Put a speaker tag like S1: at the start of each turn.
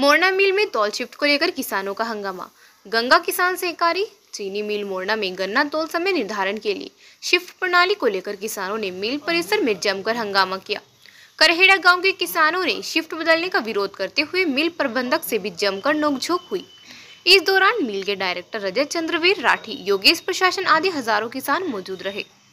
S1: मोरना मिल में तौल शिफ्ट को लेकर किसानों का हंगामा गंगा किसान सहकारी चीनी मिल मोरना में गन्ना तौल समय निर्धारण के लिए शिफ्ट प्रणाली को लेकर किसानों ने मिल परिसर में जमकर हंगामा किया करहेड़ा गांव के किसानों ने शिफ्ट बदलने का विरोध करते हुए मिल प्रबंधक से भी जमकर नोकझोंक हुई इस दौरान मिल के डायरेक्टर रजत चंद्रवीर राठी योगेश प्रशासन आदि हजारों किसान मौजूद रहे